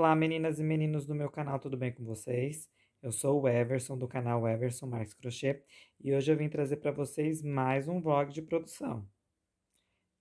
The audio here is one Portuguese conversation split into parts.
Olá, meninas e meninos do meu canal, tudo bem com vocês? Eu sou o Everson, do canal Everson Marques Crochê, e hoje eu vim trazer para vocês mais um vlog de produção.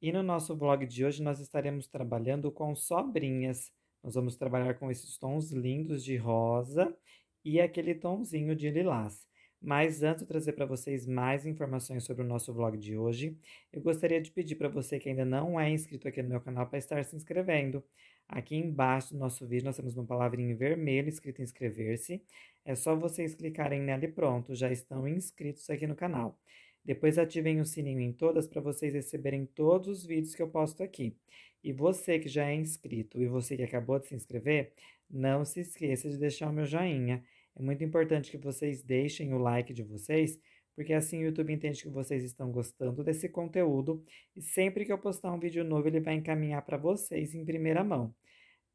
E no nosso vlog de hoje nós estaremos trabalhando com sobrinhas. Nós vamos trabalhar com esses tons lindos de rosa e aquele tonzinho de lilás. Mas antes de trazer para vocês mais informações sobre o nosso vlog de hoje, eu gostaria de pedir para você que ainda não é inscrito aqui no meu canal para estar se inscrevendo. Aqui embaixo do nosso vídeo, nós temos uma palavrinha em vermelho escrita inscrever-se. É só vocês clicarem nela e pronto, já estão inscritos aqui no canal. Depois ativem o sininho em todas para vocês receberem todos os vídeos que eu posto aqui. E você que já é inscrito e você que acabou de se inscrever, não se esqueça de deixar o meu joinha. É muito importante que vocês deixem o like de vocês, porque assim o YouTube entende que vocês estão gostando desse conteúdo e sempre que eu postar um vídeo novo, ele vai encaminhar para vocês em primeira mão.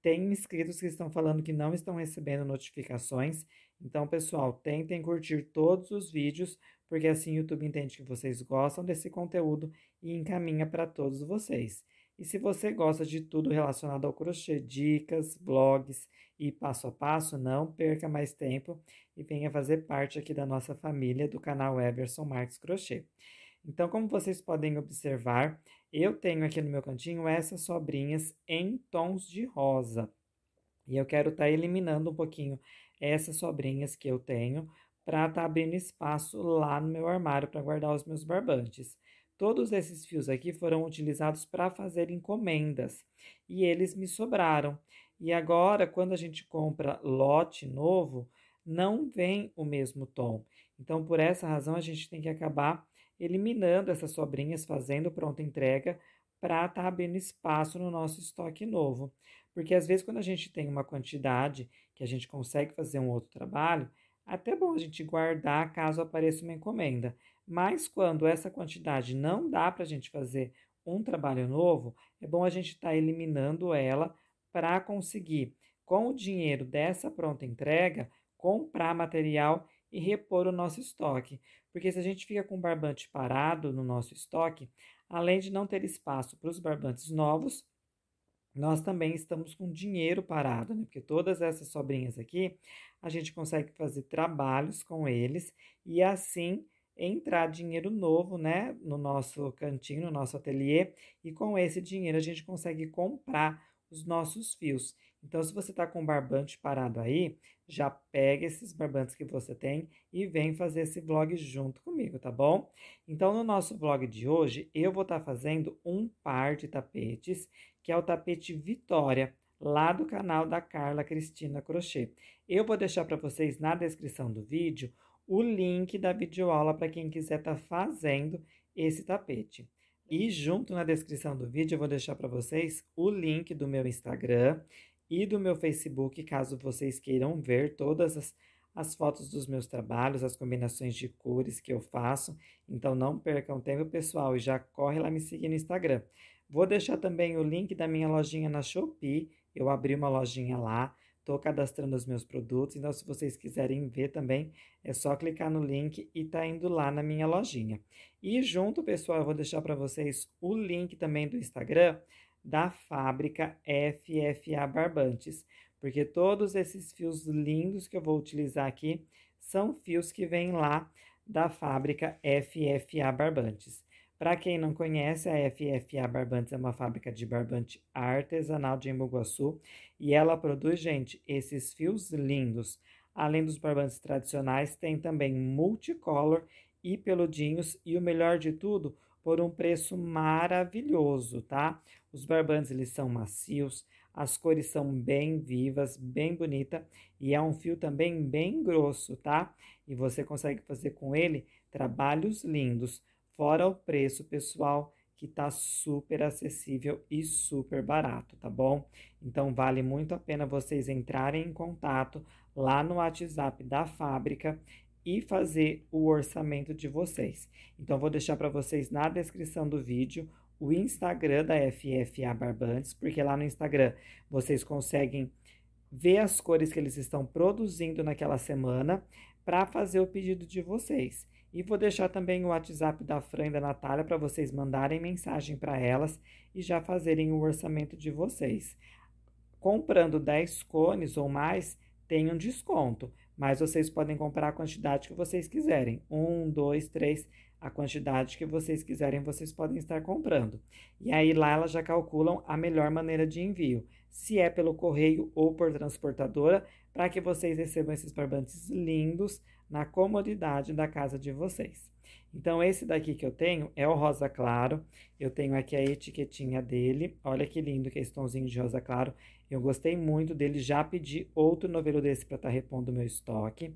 Tem inscritos que estão falando que não estão recebendo notificações. Então, pessoal, tentem curtir todos os vídeos, porque assim o YouTube entende que vocês gostam desse conteúdo e encaminha para todos vocês. E se você gosta de tudo relacionado ao crochê, dicas, blogs e passo a passo, não perca mais tempo e venha fazer parte aqui da nossa família do canal Everson Marques Crochê. Então, como vocês podem observar, eu tenho aqui no meu cantinho essas sobrinhas em tons de rosa. E eu quero estar tá eliminando um pouquinho essas sobrinhas que eu tenho para estar tá abrindo espaço lá no meu armário para guardar os meus barbantes. Todos esses fios aqui foram utilizados para fazer encomendas e eles me sobraram. E agora, quando a gente compra lote novo, não vem o mesmo tom. Então, por essa razão, a gente tem que acabar eliminando essas sobrinhas, fazendo pronta entrega para estar tá abrindo espaço no nosso estoque novo. Porque às vezes quando a gente tem uma quantidade que a gente consegue fazer um outro trabalho, até é bom a gente guardar caso apareça uma encomenda. Mas quando essa quantidade não dá para a gente fazer um trabalho novo, é bom a gente estar tá eliminando ela para conseguir, com o dinheiro dessa pronta entrega, comprar material e repor o nosso estoque. Porque se a gente fica com o barbante parado no nosso estoque, além de não ter espaço para os barbantes novos, nós também estamos com dinheiro parado, né? Porque todas essas sobrinhas aqui, a gente consegue fazer trabalhos com eles e assim entrar dinheiro novo, né, no nosso cantinho, no nosso ateliê, e com esse dinheiro a gente consegue comprar os nossos fios. Então, se você está com barbante parado aí, já pega esses barbantes que você tem e vem fazer esse vlog junto comigo, tá bom? Então, no nosso vlog de hoje, eu vou estar tá fazendo um par de tapetes, que é o tapete Vitória, lá do canal da Carla Cristina Crochê. Eu vou deixar para vocês na descrição do vídeo o link da videoaula para quem quiser estar tá fazendo esse tapete. E junto na descrição do vídeo eu vou deixar para vocês o link do meu Instagram e do meu Facebook, caso vocês queiram ver todas as, as fotos dos meus trabalhos, as combinações de cores que eu faço. Então não percam tempo, pessoal, e já corre lá me seguir no Instagram. Vou deixar também o link da minha lojinha na Shopee. Eu abri uma lojinha lá Estou cadastrando os meus produtos, então se vocês quiserem ver também, é só clicar no link e tá indo lá na minha lojinha. E junto, pessoal, eu vou deixar para vocês o link também do Instagram da fábrica FFA Barbantes, porque todos esses fios lindos que eu vou utilizar aqui são fios que vêm lá da fábrica FFA Barbantes. Para quem não conhece, a FFA Barbantes é uma fábrica de barbante artesanal de Embu-Guaçu e ela produz, gente, esses fios lindos. Além dos barbantes tradicionais, tem também multicolor e peludinhos e o melhor de tudo, por um preço maravilhoso, tá? Os barbantes eles são macios, as cores são bem vivas, bem bonita e é um fio também bem grosso, tá? E você consegue fazer com ele trabalhos lindos fora o preço, pessoal, que tá super acessível e super barato, tá bom? Então vale muito a pena vocês entrarem em contato lá no WhatsApp da fábrica e fazer o orçamento de vocês. Então vou deixar para vocês na descrição do vídeo o Instagram da FFA Barbantes, porque lá no Instagram vocês conseguem ver as cores que eles estão produzindo naquela semana para fazer o pedido de vocês. E vou deixar também o WhatsApp da Fran e da Natália para vocês mandarem mensagem para elas e já fazerem o orçamento de vocês. Comprando 10 cones ou mais, tem um desconto, mas vocês podem comprar a quantidade que vocês quiserem. Um, dois, três a quantidade que vocês quiserem, vocês podem estar comprando. E aí lá elas já calculam a melhor maneira de envio, se é pelo correio ou por transportadora, para que vocês recebam esses barbantes lindos na comodidade da casa de vocês. Então, esse daqui que eu tenho é o rosa claro. Eu tenho aqui a etiquetinha dele. Olha que lindo que é esse tomzinho de rosa claro. Eu gostei muito dele, já pedi outro novelo desse para estar tá repondo o meu estoque.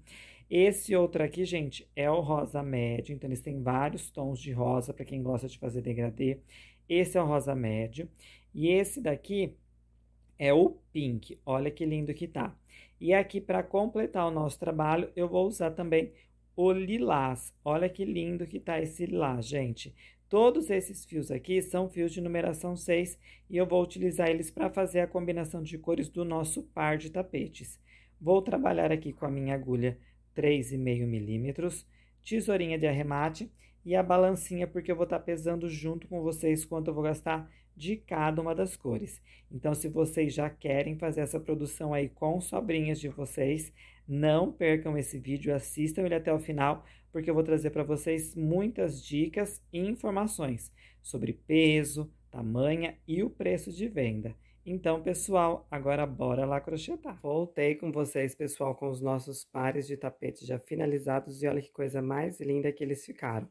Esse outro aqui, gente, é o rosa médio. Então, eles têm vários tons de rosa para quem gosta de fazer degradê. Esse é o rosa médio. E esse daqui é o pink. Olha que lindo que tá. E aqui, para completar o nosso trabalho, eu vou usar também o lilás. Olha que lindo que tá esse lilás, gente. Todos esses fios aqui são fios de numeração 6 e eu vou utilizar eles para fazer a combinação de cores do nosso par de tapetes. Vou trabalhar aqui com a minha agulha 3,5 milímetros, tesourinha de arremate e a balancinha, porque eu vou estar tá pesando junto com vocês quanto eu vou gastar de cada uma das cores. Então, se vocês já querem fazer essa produção aí com sobrinhas de vocês, não percam esse vídeo, assistam ele até o final, porque eu vou trazer para vocês muitas dicas e informações sobre peso, tamanho e o preço de venda. Então, pessoal, agora bora lá crochetar. Voltei com vocês, pessoal, com os nossos pares de tapetes já finalizados e olha que coisa mais linda que eles ficaram.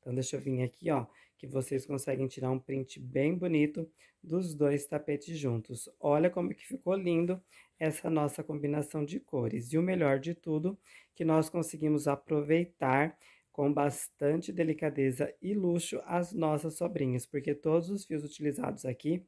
Então, deixa eu vir aqui, ó, que vocês conseguem tirar um print bem bonito dos dois tapetes juntos. Olha como que ficou lindo essa nossa combinação de cores. E o melhor de tudo, que nós conseguimos aproveitar com bastante delicadeza e luxo as nossas sobrinhas, porque todos os fios utilizados aqui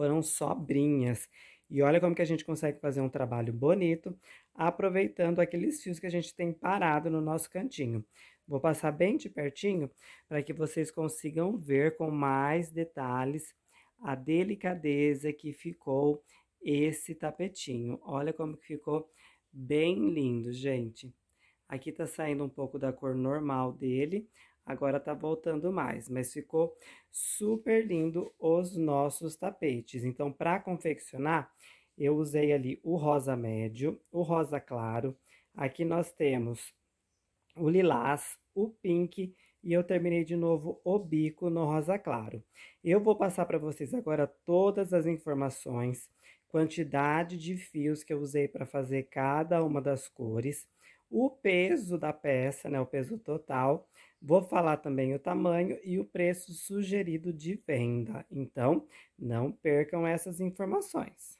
foram sobrinhas. E olha como que a gente consegue fazer um trabalho bonito, aproveitando aqueles fios que a gente tem parado no nosso cantinho. Vou passar bem de pertinho para que vocês consigam ver com mais detalhes a delicadeza que ficou esse tapetinho. Olha como que ficou bem lindo, gente. Aqui tá saindo um pouco da cor normal dele, Agora tá voltando mais, mas ficou super lindo os nossos tapetes. Então, para confeccionar, eu usei ali o rosa médio, o rosa claro. Aqui nós temos o lilás, o pink e eu terminei de novo o bico no rosa claro. Eu vou passar para vocês agora todas as informações, quantidade de fios que eu usei para fazer cada uma das cores, o peso da peça, né, o peso total, Vou falar também o tamanho e o preço sugerido de venda. Então, não percam essas informações.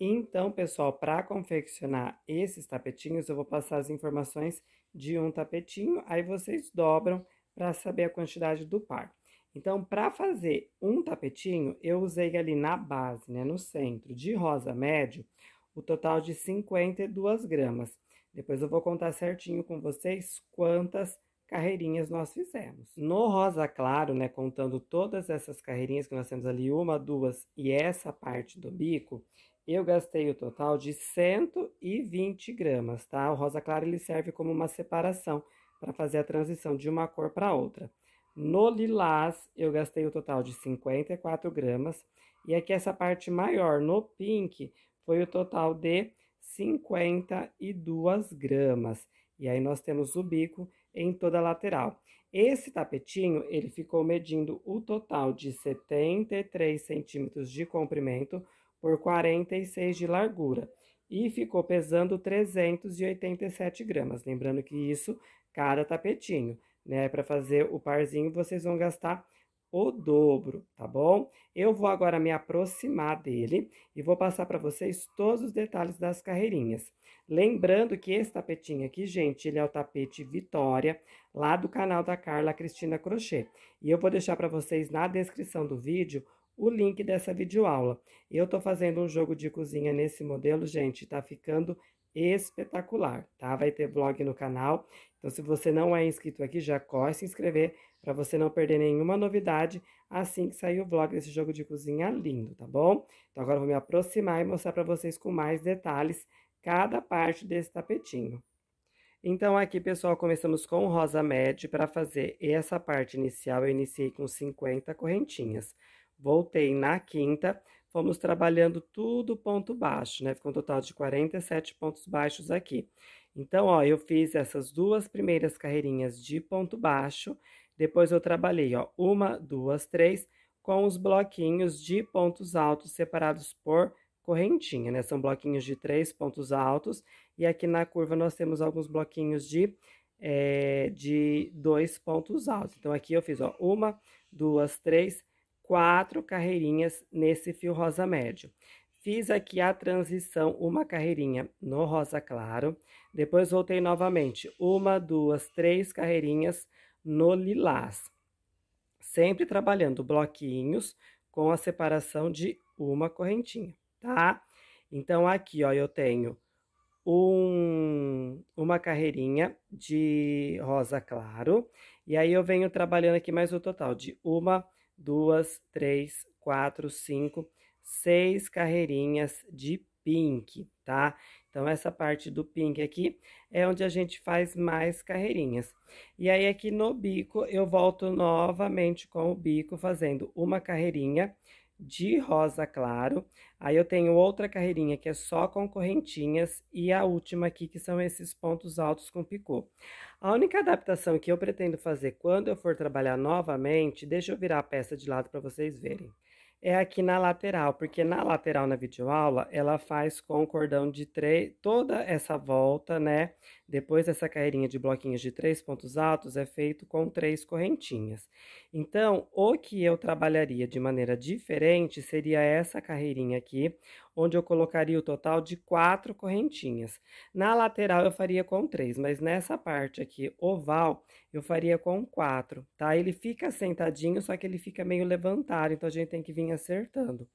Então, pessoal, para confeccionar esses tapetinhos, eu vou passar as informações de um tapetinho, aí vocês dobram para saber a quantidade do par. Então, para fazer um tapetinho, eu usei ali na base, né, no centro, de rosa médio, o total de 52 gramas. Depois eu vou contar certinho com vocês quantas carreirinhas nós fizemos. No rosa claro, né, contando todas essas carreirinhas que nós temos ali, uma, duas e essa parte do bico, eu gastei o total de 120 gramas, tá? O rosa claro, ele serve como uma separação para fazer a transição de uma cor para outra. No lilás, eu gastei o total de 54 gramas. E aqui essa parte maior, no pink, foi o total de 52 gramas. E aí, nós temos o bico em toda a lateral. Esse tapetinho, ele ficou medindo o total de 73 centímetros de comprimento por 46 de largura e ficou pesando 387 gramas. Lembrando que isso, cada tapetinho, né? Para fazer o parzinho, vocês vão gastar o dobro, tá bom? Eu vou agora me aproximar dele e vou passar para vocês todos os detalhes das carreirinhas. Lembrando que esse tapetinho aqui, gente, ele é o tapete Vitória, lá do canal da Carla Cristina Crochê. E eu vou deixar para vocês na descrição do vídeo o link dessa videoaula. Eu tô fazendo um jogo de cozinha nesse modelo, gente, tá ficando espetacular, tá? Vai ter vlog no canal, então se você não é inscrito aqui, já corre se inscrever para você não perder nenhuma novidade assim que sair o vlog desse jogo de cozinha lindo, tá bom? Então agora eu vou me aproximar e mostrar para vocês com mais detalhes cada parte desse tapetinho. Então aqui, pessoal, começamos com o rosa médio para fazer essa parte inicial, eu iniciei com 50 correntinhas. Voltei na quinta, fomos trabalhando tudo ponto baixo, né? Ficou um total de 47 pontos baixos aqui. Então, ó, eu fiz essas duas primeiras carreirinhas de ponto baixo, depois eu trabalhei, ó, uma, duas, três, com os bloquinhos de pontos altos separados por correntinha, né? São bloquinhos de três pontos altos. E aqui na curva nós temos alguns bloquinhos de, é, de dois pontos altos. Então, aqui eu fiz, ó, uma, duas, três, quatro carreirinhas nesse fio rosa médio. Fiz aqui a transição, uma carreirinha no rosa claro, depois voltei novamente, uma, duas, três carreirinhas no lilás. Sempre trabalhando bloquinhos com a separação de uma correntinha, tá? Então, aqui, ó, eu tenho um, uma carreirinha de rosa claro. E aí, eu venho trabalhando aqui mais o total de uma, duas, três, quatro, cinco, seis carreirinhas de pink, tá? Então, essa parte do pink aqui é onde a gente faz mais carreirinhas. E aí, aqui no bico, eu volto novamente com o bico, fazendo uma carreirinha de rosa claro. Aí, eu tenho outra carreirinha que é só com correntinhas e a última aqui, que são esses pontos altos com picô. A única adaptação que eu pretendo fazer quando eu for trabalhar novamente, deixa eu virar a peça de lado para vocês verem é aqui na lateral, porque na lateral na videoaula ela faz com o cordão de três, toda essa volta, né? Depois dessa carreirinha de bloquinhos de três pontos altos é feito com três correntinhas. Então, o que eu trabalharia de maneira diferente seria essa carreirinha aqui, onde eu colocaria o total de quatro correntinhas. Na lateral eu faria com três, mas nessa parte aqui oval eu faria com quatro, tá? Ele fica sentadinho, só que ele fica meio levantado, então a gente tem que vir acertando.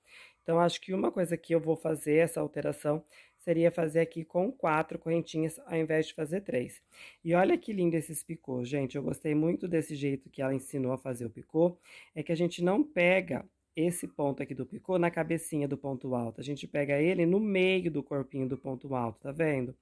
Então, acho que uma coisa que eu vou fazer, essa alteração, seria fazer aqui com quatro correntinhas ao invés de fazer três. E olha que lindo esses picôs, gente. Eu gostei muito desse jeito que ela ensinou a fazer o picô. É que a gente não pega esse ponto aqui do picô na cabecinha do ponto alto. A gente pega ele no meio do corpinho do ponto alto, tá vendo?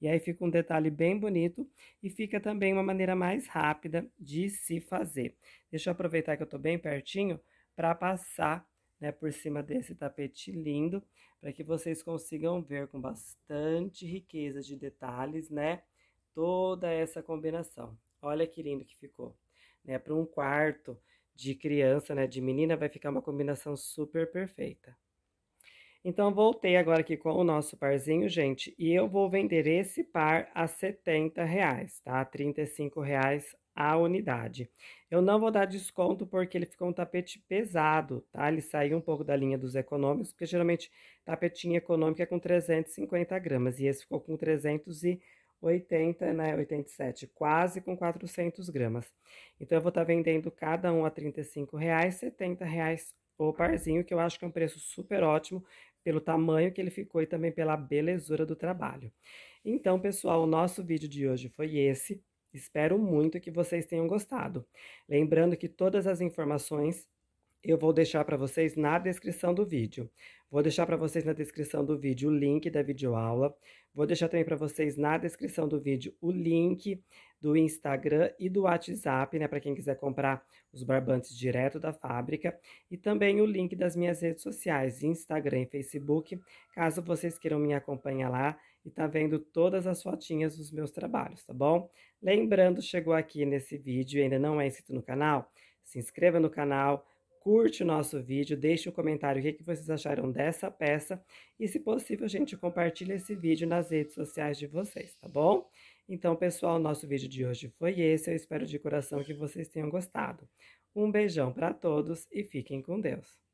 E aí fica um detalhe bem bonito e fica também uma maneira mais rápida de se fazer. Deixa eu aproveitar que eu tô bem pertinho para passar né, por cima desse tapete lindo, para que vocês consigam ver com bastante riqueza de detalhes, né, toda essa combinação. Olha que lindo que ficou, né, para um quarto de criança, né, de menina, vai ficar uma combinação super perfeita. Então, voltei agora aqui com o nosso parzinho, gente, e eu vou vender esse par a 70 reais, tá? 35 reais a unidade. Eu não vou dar desconto porque ele ficou um tapete pesado, tá? Ele saiu um pouco da linha dos econômicos, porque geralmente tapetinho econômico é com 350 gramas, e esse ficou com 380, né, 87, quase com 400 gramas. Então, eu vou estar tá vendendo cada um a 35 reais, 70 reais ou parzinho, que eu acho que é um preço super ótimo pelo tamanho que ele ficou e também pela belezura do trabalho. Então, pessoal, o nosso vídeo de hoje foi esse. Espero muito que vocês tenham gostado. Lembrando que todas as informações eu vou deixar para vocês na descrição do vídeo. Vou deixar para vocês na descrição do vídeo o link da videoaula. Vou deixar também para vocês na descrição do vídeo o link do Instagram e do WhatsApp, né, para quem quiser comprar os barbantes direto da fábrica, e também o link das minhas redes sociais, Instagram e Facebook, caso vocês queiram me acompanhar lá e tá vendo todas as fotinhas dos meus trabalhos, tá bom? Lembrando, chegou aqui nesse vídeo e ainda não é inscrito no canal, se inscreva no canal, curte o nosso vídeo, deixe um comentário o que, vocês acharam dessa peça e, se possível, a gente compartilha esse vídeo nas redes sociais de vocês, tá bom? Então, pessoal, nosso vídeo de hoje foi esse. Eu espero de coração que vocês tenham gostado. Um beijão para todos e fiquem com Deus.